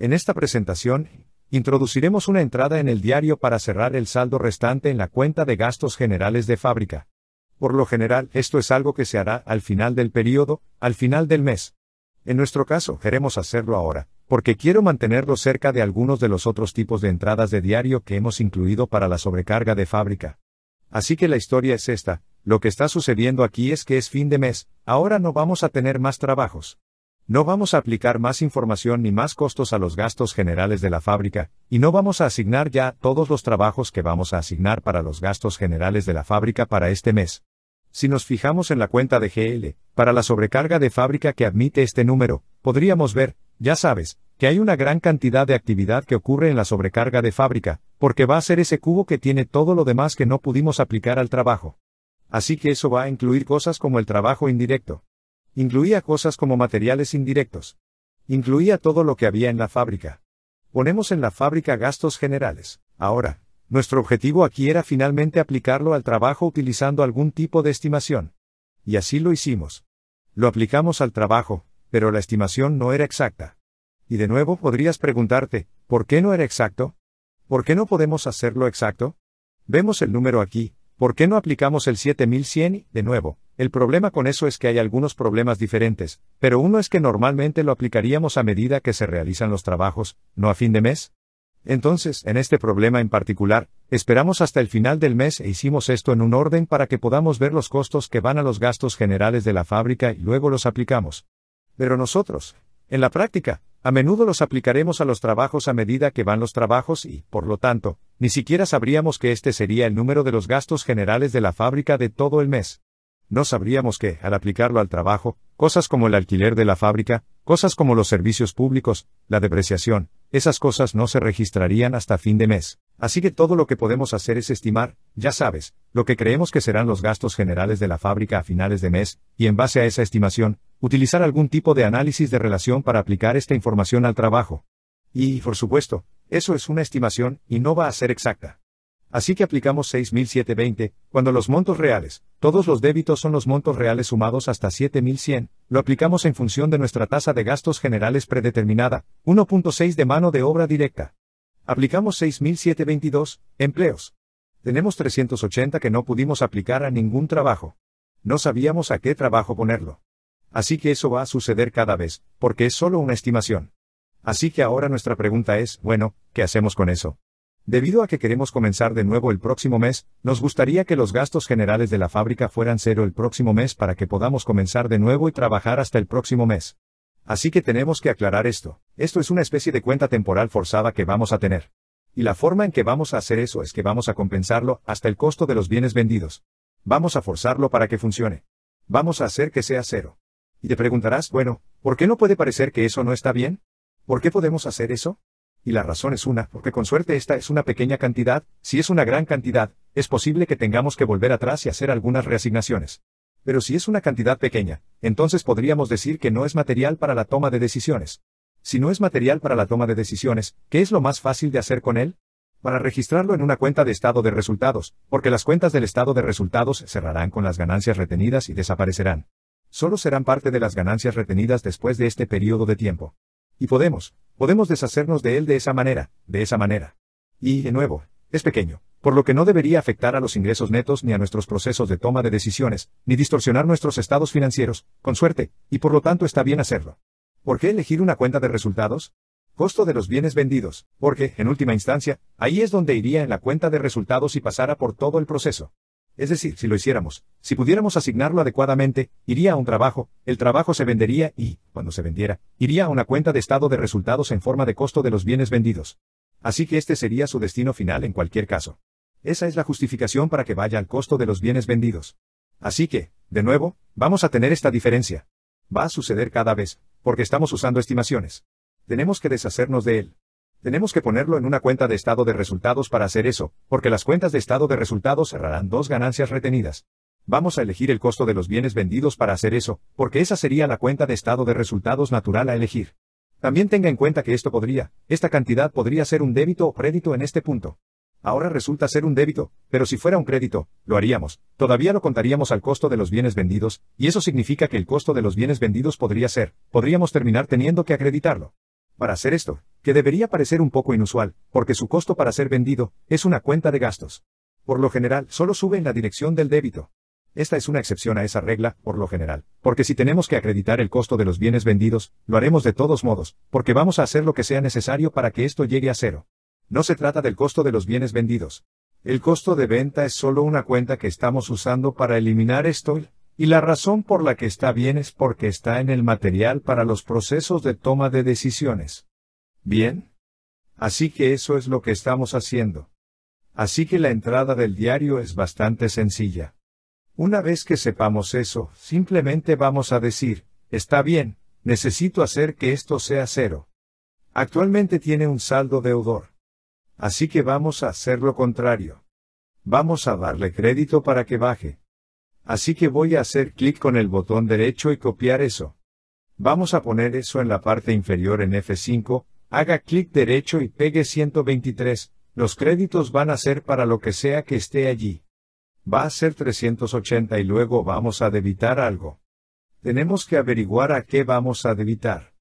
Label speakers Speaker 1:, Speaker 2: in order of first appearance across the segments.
Speaker 1: En esta presentación, introduciremos una entrada en el diario para cerrar el saldo restante en la cuenta de gastos generales de fábrica. Por lo general, esto es algo que se hará al final del periodo, al final del mes. En nuestro caso, queremos hacerlo ahora, porque quiero mantenerlo cerca de algunos de los otros tipos de entradas de diario que hemos incluido para la sobrecarga de fábrica. Así que la historia es esta, lo que está sucediendo aquí es que es fin de mes, ahora no vamos a tener más trabajos. No vamos a aplicar más información ni más costos a los gastos generales de la fábrica, y no vamos a asignar ya todos los trabajos que vamos a asignar para los gastos generales de la fábrica para este mes. Si nos fijamos en la cuenta de GL, para la sobrecarga de fábrica que admite este número, podríamos ver, ya sabes, que hay una gran cantidad de actividad que ocurre en la sobrecarga de fábrica, porque va a ser ese cubo que tiene todo lo demás que no pudimos aplicar al trabajo. Así que eso va a incluir cosas como el trabajo indirecto. Incluía cosas como materiales indirectos. Incluía todo lo que había en la fábrica. Ponemos en la fábrica gastos generales. Ahora, nuestro objetivo aquí era finalmente aplicarlo al trabajo utilizando algún tipo de estimación. Y así lo hicimos. Lo aplicamos al trabajo, pero la estimación no era exacta. Y de nuevo podrías preguntarte, ¿por qué no era exacto? ¿Por qué no podemos hacerlo exacto? Vemos el número aquí, ¿Por qué no aplicamos el 7100? De nuevo, el problema con eso es que hay algunos problemas diferentes, pero uno es que normalmente lo aplicaríamos a medida que se realizan los trabajos, no a fin de mes. Entonces, en este problema en particular, esperamos hasta el final del mes e hicimos esto en un orden para que podamos ver los costos que van a los gastos generales de la fábrica y luego los aplicamos. Pero nosotros, en la práctica, a menudo los aplicaremos a los trabajos a medida que van los trabajos y, por lo tanto, ni siquiera sabríamos que este sería el número de los gastos generales de la fábrica de todo el mes. No sabríamos que, al aplicarlo al trabajo, cosas como el alquiler de la fábrica, cosas como los servicios públicos, la depreciación, esas cosas no se registrarían hasta fin de mes. Así que todo lo que podemos hacer es estimar, ya sabes, lo que creemos que serán los gastos generales de la fábrica a finales de mes, y en base a esa estimación, utilizar algún tipo de análisis de relación para aplicar esta información al trabajo. Y, por supuesto, eso es una estimación, y no va a ser exacta. Así que aplicamos 6.720, cuando los montos reales, todos los débitos son los montos reales sumados hasta 7.100, lo aplicamos en función de nuestra tasa de gastos generales predeterminada, 1.6 de mano de obra directa. Aplicamos 6.722, empleos. Tenemos 380 que no pudimos aplicar a ningún trabajo. No sabíamos a qué trabajo ponerlo. Así que eso va a suceder cada vez, porque es solo una estimación. Así que ahora nuestra pregunta es, bueno, ¿qué hacemos con eso? Debido a que queremos comenzar de nuevo el próximo mes, nos gustaría que los gastos generales de la fábrica fueran cero el próximo mes para que podamos comenzar de nuevo y trabajar hasta el próximo mes. Así que tenemos que aclarar esto. Esto es una especie de cuenta temporal forzada que vamos a tener. Y la forma en que vamos a hacer eso es que vamos a compensarlo hasta el costo de los bienes vendidos. Vamos a forzarlo para que funcione. Vamos a hacer que sea cero. Y te preguntarás, bueno, ¿por qué no puede parecer que eso no está bien? ¿Por qué podemos hacer eso? Y la razón es una, porque con suerte esta es una pequeña cantidad, si es una gran cantidad, es posible que tengamos que volver atrás y hacer algunas reasignaciones. Pero si es una cantidad pequeña, entonces podríamos decir que no es material para la toma de decisiones. Si no es material para la toma de decisiones, ¿qué es lo más fácil de hacer con él? Para registrarlo en una cuenta de estado de resultados, porque las cuentas del estado de resultados cerrarán con las ganancias retenidas y desaparecerán. Solo serán parte de las ganancias retenidas después de este periodo de tiempo. Y podemos, podemos deshacernos de él de esa manera, de esa manera. Y, de nuevo, es pequeño, por lo que no debería afectar a los ingresos netos ni a nuestros procesos de toma de decisiones, ni distorsionar nuestros estados financieros, con suerte, y por lo tanto está bien hacerlo. ¿Por qué elegir una cuenta de resultados? Costo de los bienes vendidos, porque, en última instancia, ahí es donde iría en la cuenta de resultados y pasara por todo el proceso es decir, si lo hiciéramos, si pudiéramos asignarlo adecuadamente, iría a un trabajo, el trabajo se vendería y, cuando se vendiera, iría a una cuenta de estado de resultados en forma de costo de los bienes vendidos. Así que este sería su destino final en cualquier caso. Esa es la justificación para que vaya al costo de los bienes vendidos. Así que, de nuevo, vamos a tener esta diferencia. Va a suceder cada vez, porque estamos usando estimaciones. Tenemos que deshacernos de él. Tenemos que ponerlo en una cuenta de estado de resultados para hacer eso, porque las cuentas de estado de resultados cerrarán dos ganancias retenidas. Vamos a elegir el costo de los bienes vendidos para hacer eso, porque esa sería la cuenta de estado de resultados natural a elegir. También tenga en cuenta que esto podría, esta cantidad podría ser un débito o crédito en este punto. Ahora resulta ser un débito, pero si fuera un crédito, lo haríamos, todavía lo contaríamos al costo de los bienes vendidos, y eso significa que el costo de los bienes vendidos podría ser, podríamos terminar teniendo que acreditarlo. Para hacer esto, que debería parecer un poco inusual, porque su costo para ser vendido es una cuenta de gastos. Por lo general, solo sube en la dirección del débito. Esta es una excepción a esa regla, por lo general, porque si tenemos que acreditar el costo de los bienes vendidos, lo haremos de todos modos, porque vamos a hacer lo que sea necesario para que esto llegue a cero. No se trata del costo de los bienes vendidos. El costo de venta es solo una cuenta que estamos usando para eliminar esto y... Y la razón por la que está bien es porque está en el material para los procesos de toma de decisiones. ¿Bien? Así que eso es lo que estamos haciendo. Así que la entrada del diario es bastante sencilla. Una vez que sepamos eso, simplemente vamos a decir, está bien, necesito hacer que esto sea cero. Actualmente tiene un saldo deudor. Así que vamos a hacer lo contrario. Vamos a darle crédito para que baje. Así que voy a hacer clic con el botón derecho y copiar eso. Vamos a poner eso en la parte inferior en F5, haga clic derecho y pegue 123, los créditos van a ser para lo que sea que esté allí. Va a ser 380 y luego vamos a debitar algo. Tenemos que averiguar a qué vamos a debitar.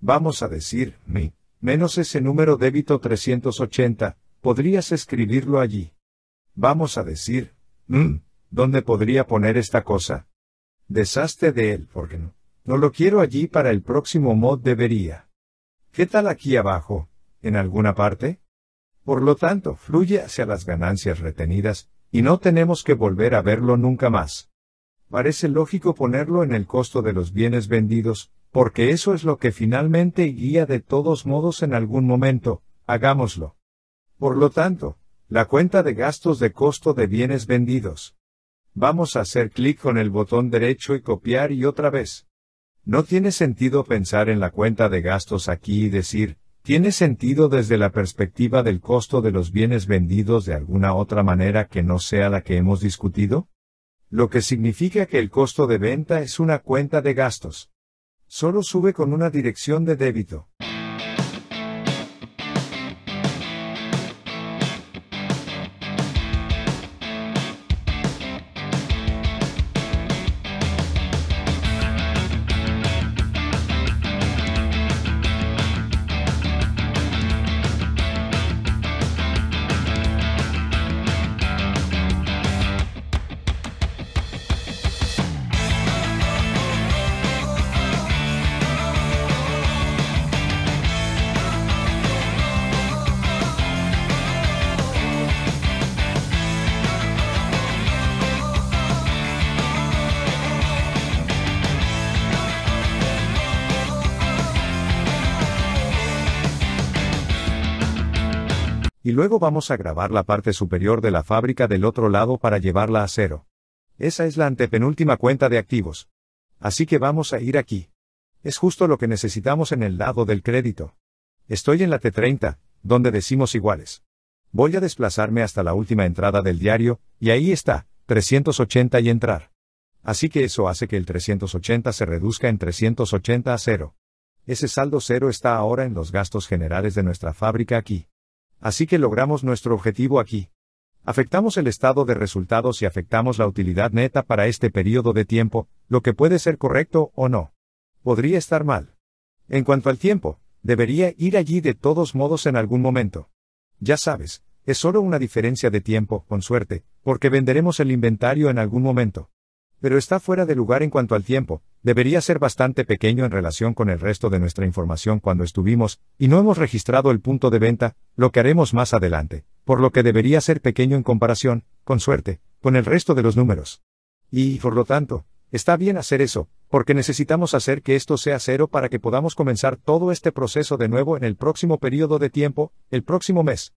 Speaker 1: Vamos a decir, mi, menos ese número débito 380, podrías escribirlo allí. Vamos a decir, mmm. ¿Dónde podría poner esta cosa? Deshazte de él, porque no. No lo quiero allí para el próximo mod debería. ¿Qué tal aquí abajo? ¿En alguna parte? Por lo tanto, fluye hacia las ganancias retenidas, y no tenemos que volver a verlo nunca más. Parece lógico ponerlo en el costo de los bienes vendidos, porque eso es lo que finalmente guía de todos modos en algún momento, hagámoslo. Por lo tanto, la cuenta de gastos de costo de bienes vendidos. Vamos a hacer clic con el botón derecho y copiar y otra vez. No tiene sentido pensar en la cuenta de gastos aquí y decir, tiene sentido desde la perspectiva del costo de los bienes vendidos de alguna otra manera que no sea la que hemos discutido? Lo que significa que el costo de venta es una cuenta de gastos. Solo sube con una dirección de débito. y luego vamos a grabar la parte superior de la fábrica del otro lado para llevarla a cero. Esa es la antepenúltima cuenta de activos. Así que vamos a ir aquí. Es justo lo que necesitamos en el lado del crédito. Estoy en la T30, donde decimos iguales. Voy a desplazarme hasta la última entrada del diario, y ahí está, 380 y entrar. Así que eso hace que el 380 se reduzca en 380 a cero. Ese saldo cero está ahora en los gastos generales de nuestra fábrica aquí. Así que logramos nuestro objetivo aquí. Afectamos el estado de resultados y afectamos la utilidad neta para este periodo de tiempo, lo que puede ser correcto o no. Podría estar mal. En cuanto al tiempo, debería ir allí de todos modos en algún momento. Ya sabes, es solo una diferencia de tiempo, con suerte, porque venderemos el inventario en algún momento. Pero está fuera de lugar en cuanto al tiempo, debería ser bastante pequeño en relación con el resto de nuestra información cuando estuvimos, y no hemos registrado el punto de venta, lo que haremos más adelante, por lo que debería ser pequeño en comparación, con suerte, con el resto de los números. Y, por lo tanto, está bien hacer eso, porque necesitamos hacer que esto sea cero para que podamos comenzar todo este proceso de nuevo en el próximo periodo de tiempo, el próximo mes.